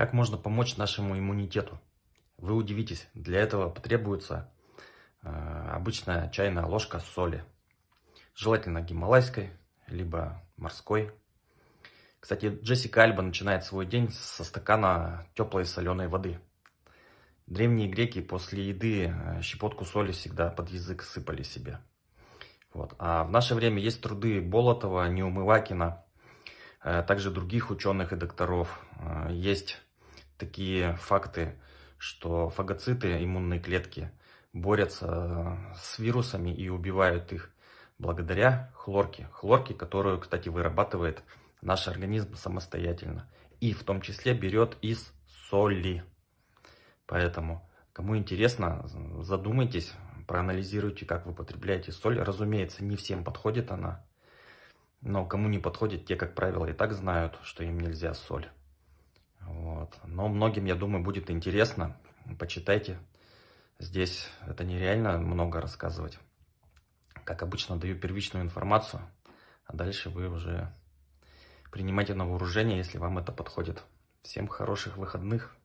Как можно помочь нашему иммунитету? Вы удивитесь, для этого потребуется э, обычная чайная ложка соли. Желательно гималайской, либо морской. Кстати, Джессика Альба начинает свой день со стакана теплой соленой воды. Древние греки после еды э, щепотку соли всегда под язык сыпали себе. Вот. А в наше время есть труды Болотова, Неумывакина, э, также других ученых и докторов. Есть такие факты, что фагоциты, иммунные клетки, борются э, с вирусами и убивают их благодаря хлорке. Хлорке, которую, кстати, вырабатывает наш организм самостоятельно. И в том числе берет из соли. Поэтому, кому интересно, задумайтесь, проанализируйте, как вы потребляете соль. Разумеется, не всем подходит она. Но кому не подходит, те, как правило, и так знают, что им нельзя соль. Вот. Но многим, я думаю, будет интересно. Почитайте. Здесь это нереально много рассказывать. Как обычно, даю первичную информацию, а дальше вы уже принимайте на вооружение, если вам это подходит. Всем хороших выходных!